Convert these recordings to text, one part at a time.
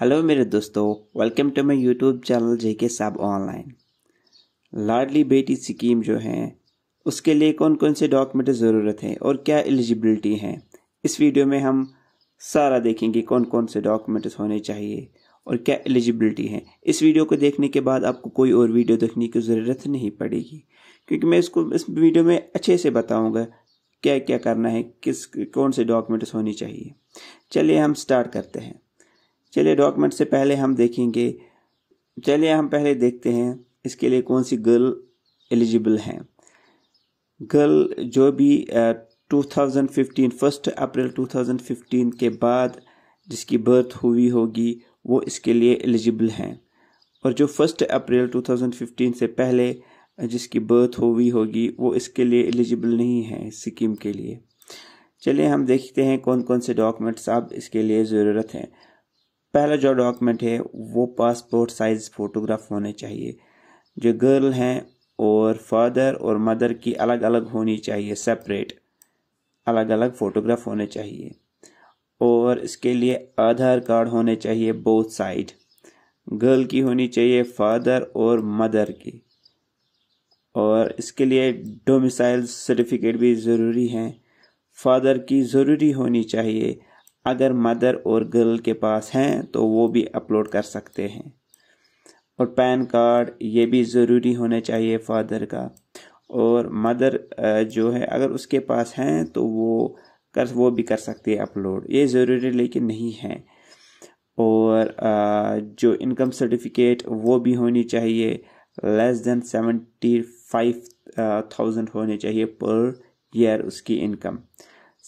hello मेरे दोस्तों welcome to my YouTube channel J K साहब ऑनलाइन लाडली बेटी स्कीम जो है उसके लिए कौन कौन से डॉक्यूमेंट ज़रूरत है और क्या एलिजिबिलिटी है इस वीडियो में हम सारा देखेंगे कौन कौन से डॉक्यूमेंट्स होने चाहिए और क्या एलिजिबिलिटी है इस वीडियो को देखने के बाद आपको कोई और वीडियो देखने की ज़रूरत नहीं पड़ेगी क्योंकि मैं इसको इस वीडियो में अच्छे से बताऊँगा क्या क्या करना है किस कौन से डॉक्यूमेंट्स होने चाहिए चलिए हम स्टार्ट करते हैं चलिए डॉक्यूमेंट से पहले हम देखेंगे चलिए हम पहले देखते हैं इसके लिए कौन सी गर्ल एलिजिबल हैं गर्ल जो भी uh, 2015 फर्स्ट अप्रैल 2015 के बाद जिसकी बर्थ हुई होगी वो इसके लिए एलिजिबल हैं और जो फर्स्ट अप्रैल 2015 से पहले जिसकी बर्थ हुई होगी वो इसके लिए एलिजिबल नहीं है स्कीम के लिए चलिए हम देखते हैं कौन कौन से डॉक्यूमेंट्स अब इसके लिए ज़रूरत हैं पहला जो डॉक्यूमेंट है वो पासपोर्ट साइज़ फ़ोटोग्राफ होने चाहिए जो गर्ल हैं और फादर और मदर की अलग अलग होनी चाहिए सेपरेट अलग अलग फ़ोटोग्राफ होने चाहिए और इसके लिए आधार कार्ड होने चाहिए बोथ साइड गर्ल की होनी चाहिए फादर और मदर की और इसके लिए डोमिसाइल सर्टिफिकेट भी ज़रूरी हैं फादर की ज़रूरी होनी चाहिए अगर मदर और गर्ल के पास हैं तो वो भी अपलोड कर सकते हैं और पैन कार्ड ये भी ज़रूरी होना चाहिए फादर का और मदर जो है अगर उसके पास हैं तो वो कर वो भी कर सकते हैं अपलोड ये ज़रूरी लेकिन नहीं है और जो इनकम सर्टिफिकेट वो भी होनी चाहिए less than seventy five thousand होने चाहिए पर ईयर उसकी इनकम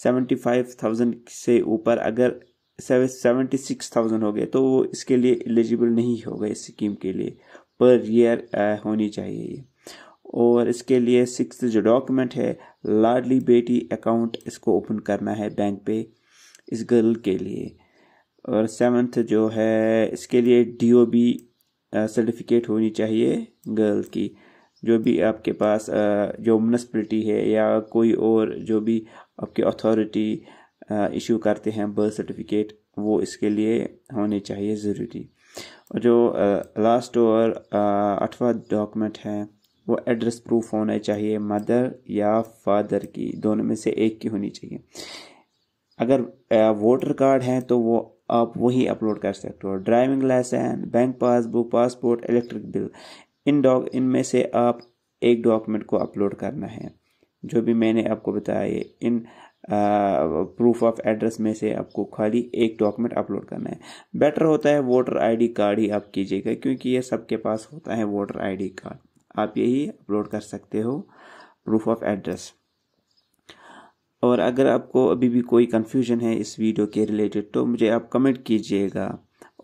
सेवेंटी फाइव थाउजेंड से ऊपर अगर सेवेंटी सिक्स थाउजेंड हो गए तो वो इसके लिए एलिजिबल नहीं होगा इस स्कीम के लिए पर ईयर होनी चाहिए ये और इसके लिए सिक्स जो डॉक्यूमेंट है लाडली बेटी अकाउंट इसको ओपन करना है बैंक पे इस गर्ल के लिए और सेवन्थ जो है इसके लिए बी सर्टिफिकेट होनी चाहिए गर्ल की जो भी आपके पास जो म्यूनसिपलिटी है या कोई और जो भी आपकी अथॉरिटी इशू करते हैं बर्थ सर्टिफिकेट वो इसके लिए होने चाहिए ज़रूरी और जो लास्ट और आठवा डॉक्यूमेंट है वो एड्रेस प्रूफ होना चाहिए मदर या फादर की दोनों में से एक की होनी चाहिए अगर वोटर कार्ड है तो वो आप वही अपलोड कर सकते हो driving licence bank passbook passport electric bill इन डॉक इनमें से आप एक डॉक्यूमेंट को अपलोड करना है जो भी मैंने आपको बताया इन प्रूफ ऑफ एड्रेस में से आपको खाली एक डॉक्यूमेंट अपलोड करना है बेटर होता है वोटर आईडी कार्ड ही आप कीजिएगा क्योंकि ये सबके पास होता है वोटर आईडी कार्ड आप यही अपलोड कर सकते हो प्रूफ ऑफ एड्रेस और अगर आपको अभी भी कोई कन्फ्यूजन है इस वीडियो के रिलेटेड तो मुझे आप कमेंट कीजिएगा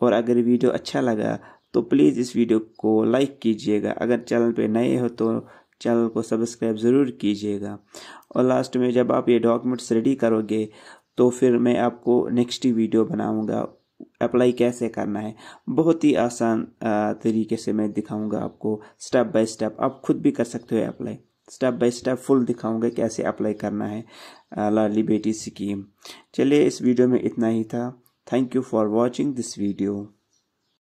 और अगर वीडियो अच्छा लगा तो प्लीज़ इस वीडियो को लाइक कीजिएगा अगर चैनल पे नए हो तो चैनल को सब्सक्राइब ज़रूर कीजिएगा और लास्ट में जब आप ये डॉक्यूमेंट्स रेडी करोगे तो फिर मैं आपको नेक्स्ट वीडियो बनाऊँगा अप्लाई कैसे करना है बहुत ही आसान तरीके से मैं दिखाऊंगा आपको स्टेप बाय स्टेप आप खुद भी कर सकते हो apply step by step full दिखाऊंगा कैसे अप्लाई करना है लाडली बेटी स्कीम चलिए इस वीडियो में इतना ही था thank you for watching this video